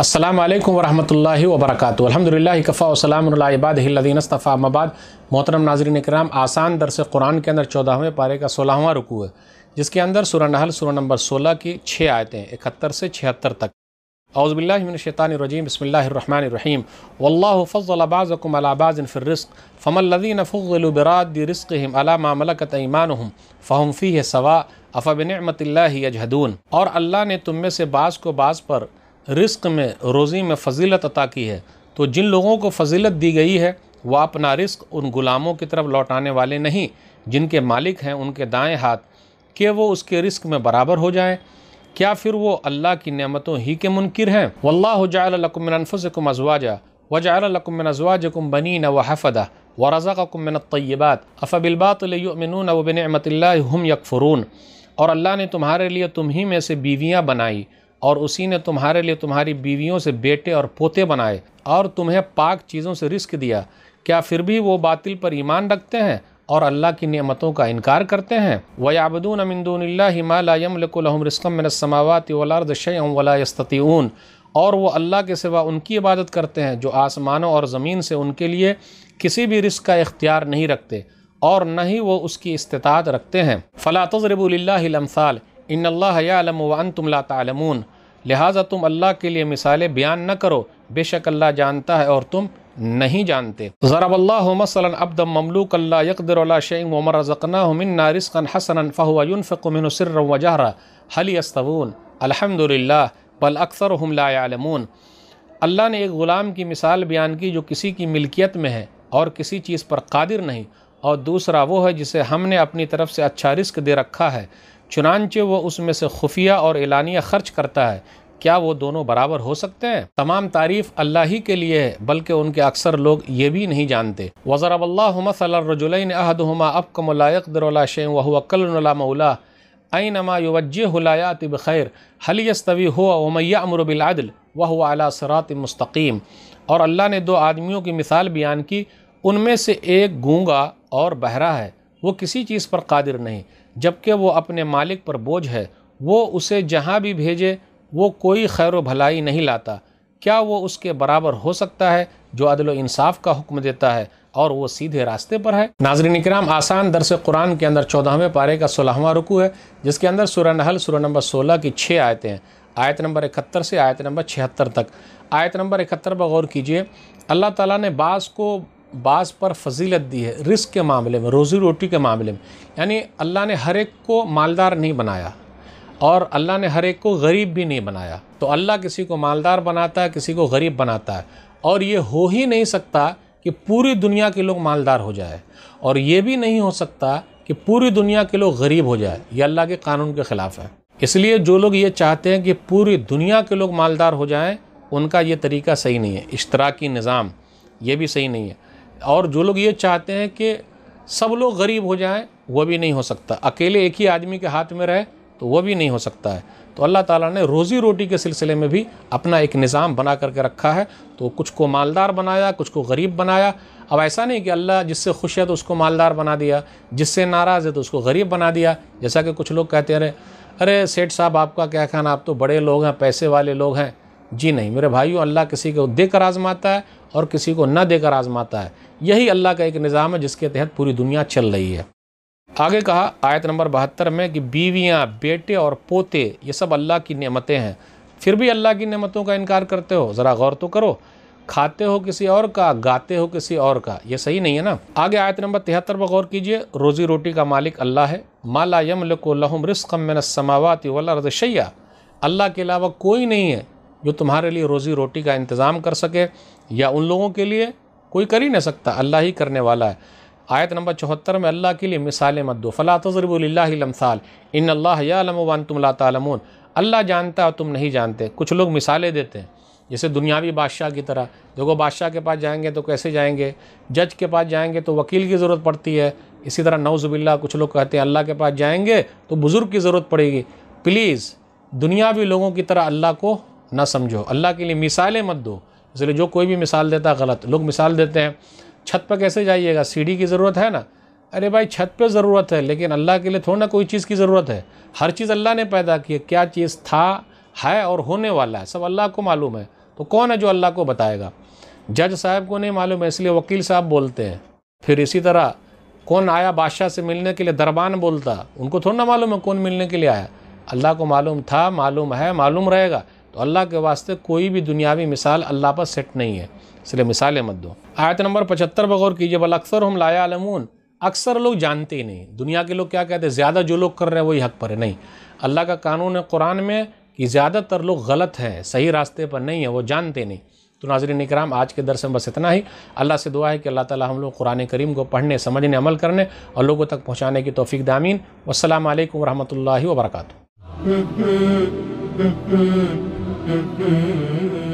असलम वरहमल वबरक अलहमदिल्ला कफ़ा वसलामबादीनस्तफ़ा मबाद मोहतरम नाजरन कराम आसान दरस कुरान के अंदर चौदहवें पारे का सोलहवां रुकू है जिसके अंदर सुरह नहल सुरह नंबर सोलह की छः आयतें इकहत्तर से छिहत्तर तक अउज़बिल्लाशैतानरजीम बसमीम वल्लाफ़ज़लबाज़म अलाबाज़ फ़िररिस्क फ़मल्लिन फ़ुलबरादरिस्कम अला मलकत ईमान फ़हम फ़ी सवा अफ़बिनमतल यजहदून और अल्लाह ने तुम में से बाज़ को बाज़ पर रिस्क में रोज़ी में फजीलत अता की है तो जिन लोगों को फजीलत दी गई है वह अपना रिस्क उन ग़ुलामों की तरफ लौटाने वाले नहीं जिनके मालिक हैं उनके दाएं हाथ के वो उसके रिस्क में बराबर हो जाएं क्या फिर वो अल्लाह की नेमतों ही के मुनकर हैं वल्लाजालकुमिनफ़ुसकुम अजवाजा वजालकुमिन अजवाजकुम बनी न वहफ़दा व रज़ाकमिन तय्यबात अफ़बिलबातमिन वबिनमतम यकफ़रून और अल्लाह ने तुम्हारे लिए तुम ही में से बीवियाँ बनाई और उसी ने तुम्हारे लिए तुम्हारी बीवियों से बेटे और पोते बनाए और तुम्हें पाक चीज़ों से रिस्क दिया क्या फिर भी वो बातिल पर ईमान रखते हैं और अल्लाह की नियमतों का इनकार करते हैं वयाबदून अमिंदूनल्ला हिमालयमलकुलहम रिस्कम मिनसमावत वलारदशम और वो अल्लाह के सिवा उनकी इबादत करते हैं जो आसमानों और ज़मीन से उनके लिए किसी भी रिस्क का इख्तियार नहीं रखते और न ही वो उसकी इस्तात रखते हैं फ़ला तजरबुल्लामसाल इन अल्लाह यालम तुम ला लिहाजा तुम अल्लाह के लिए मिसालें बयान न करो बेशक अल्लाह जानता है और तुम नहीं जानते ज़रबल्ला मसला अब्द ममलूक अल्ला यकदर शैम वमर रज़कना मिन्ना हसन फ़हुआन वजहरा हली अस्तवून अलहमदिल्ला बल अक्सर हम अल्लाह ने एक ग़ुलाम की मिसाल बयान की जो किसी की मिल्कियत में है और किसी चीज़ पर कादिर नहीं और दूसरा वो है जिसे हमने अपनी तरफ से अच्छा रिस्क दे रखा है चुनानचे वो उसमें से खुफिया और एलानिया खर्च करता है क्या वो दोनों बराबर हो सकते हैं तमाम तारीफ अल्लाह ही के लिए है बल्कि उनके अक्सर लोग ये भी नहीं जानते वज़रबल्लाजुलिन अहदहुमा अबकमलायकदरला शेम वकल्ला मौला हलीस्तवी हो उमैया अमरबिलादल वह अला सरात मुस्तकीम और अल्लाह ने दो आदमियों की मिसाल बयान की उनमें से एक गूंगा और बहरा है वो किसी चीज़ पर कादिर नहीं जबकि वो अपने मालिक पर बोझ है वो उसे जहाँ भी भेजे वो कोई खैर भलाई नहीं लाता क्या वो उसके बराबर हो सकता है जो अदल इंसाफ का हुक्म देता है और वो सीधे रास्ते पर है नाजरन कराम आसान दरस कुरान के अंदर चौदहवें पारे का सोलहवा रुकू है जिसके अंदर सुरह नहल सुरह नंबर सोलह की छः आयतें हैं आयत नंबर इकहत्तर से आयत नंबर छिहत्तर तक आयत नंबर इकहत्तर पर गौर कीजिए अल्लाह ताला ने बास को बास पर फजीलत दी है रिस्क के मामले में रोज़ी रोटी के मामले में यानी अल्लाह ने हर एक को मालदार नहीं बनाया और अल्लाह ने हर एक को गरीब भी नहीं बनाया तो अल्लाह किसी को मालदार बनाता है किसी को गरीब बनाता है और ये हो ही नहीं सकता कि पूरी दुनिया के लोग मालदार हो जाए और ये भी नहीं हो सकता कि पूरी दुनिया के लोग गरीब हो जाए ये अल्लाह के कानून के ख़िलाफ़ है इसलिए जो लोग ये चाहते हैं कि पूरी दुनिया के लोग मालदार हो जाएं उनका ये तरीका सही नहीं है इश्तराकी निज़ाम ये भी सही नहीं है और जो लोग ये चाहते हैं कि सब लोग गरीब हो जाएं वह भी नहीं हो सकता अकेले एक ही आदमी के हाथ में रहे तो वह भी नहीं हो सकता है तो अल्लाह ताला ने रोज़ी रोटी के सिलसिले में भी अपना एक निज़ाम बना करके रखा है तो कुछ को मालदार बनाया कुछ को गरीब बनाया अब ऐसा नहीं कि अल्लाह जिससे खुश है तो उसको मालदार बना दिया जिससे नाराज़ है तो उसको गरीब बना दिया जैसा कि कुछ लोग कहते रहे अरे सेठ साहब आपका क्या खाना आप तो बड़े लोग हैं पैसे वाले लोग हैं जी नहीं मेरे भाइयों अल्लाह किसी को देकर आजमाता है और किसी को न देकर आजमाता है यही अल्लाह का एक निज़ाम है जिसके तहत पूरी दुनिया चल रही है आगे कहा आयत नंबर बहत्तर में कि बीवियाँ बेटे और पोते ये सब अल्लाह की नियमतें हैं फिर भी अल्लाह की नमतों का इनकार करते हो ज़रा गौर तो करो खाते हो किसी और का गाते हो किसी और का ये सही नहीं है ना आगे आयत नंबर तिहत्तर पर गौर कीजिए रोज़ी रोटी का मालिक अल्लाह है माला को लहम रिस्कम मिन वल्ला रजशैया अल्लाह के अलावा कोई नहीं है जो तुम्हारे लिए रोज़ी रोटी का इंतज़ाम कर सके या उन लोगों के लिए कोई कर ही नहीं सकता अल्लाह ही करने वाला है आयत नंबर चौहत्तर में अल्लाह के लिए मिसालें मत दो फ़ला तजरबल्लामसाल इन अल्लाह यालमान तुम ला अल्लाह जानता और तुम नहीं जानते कुछ लोग मिसालें देते हैं जैसे दुनियावी बादशाह की तरह देखो बादशाह के पास जाएंगे तो कैसे जाएंगे जज के पास जाएंगे तो वकील की ज़रूरत पड़ती है इसी तरह नौज़बिल्ला कुछ लोग कहते हैं अल्लाह के पास जाएंगे तो बुज़ुर्ग की ज़रूरत पड़ेगी प्लीज़ दुनियावी लोगों की तरह अल्लाह को ना समझो अल्लाह के लिए मिसालें मत दो इसलिए जो कोई भी मिसाल देता गलत लोग मिसाल देते हैं छत पर कैसे जाइएगा सीढ़ी की ज़रूरत है ना अरे भाई छत पे ज़रूरत है लेकिन अल्लाह के लिए थोड़ा ना कोई चीज़ की ज़रूरत है हर चीज़ अल्लाह ने पैदा की है क्या चीज़ था है और होने वाला है सब अल्लाह को मालूम है तो कौन है जो अल्लाह को बताएगा जज साहब को नहीं मालूम है इसलिए वकील साहब बोलते हैं फिर इसी तरह कौन आया बादशाह से मिलने के लिए दरबान बोलता उनको थोड़ा ना मालूम है कौन मिलने के लिए आया अल्लाह को मालूम था मालूम है मालूम रहेगा तो अल्लाह के वास्ते कोई भी दुनियावी मिसाल अल्लाह पर सेट नहीं है इसलिए मिसालें मत दो आयत नंबर पचहत्तर बगौर कीजिए बल अक्सर हम लाया आलमून अक्सर लोग जानते ही नहीं दुनिया के लोग क्या कहते हैं ज़्यादा जो लोग कर रहे हैं वही हक पर है नहीं अल्लाह का कानून है कुरान में कि ज़्यादातर लोग गलत हैं सही रास्ते पर नहीं है वो जानते नहीं तो नाजरन इकराम आज के दर्शन बस इतना ही अल्लाह से दुआ है कि अल्लाह ताला हम लोग कुरान करीम को पढ़ने समझने अमल करने और लोगों तक पहुँचाने की तोफ़ी दामीन वसलम वरहमल वर्का Mm-hmm.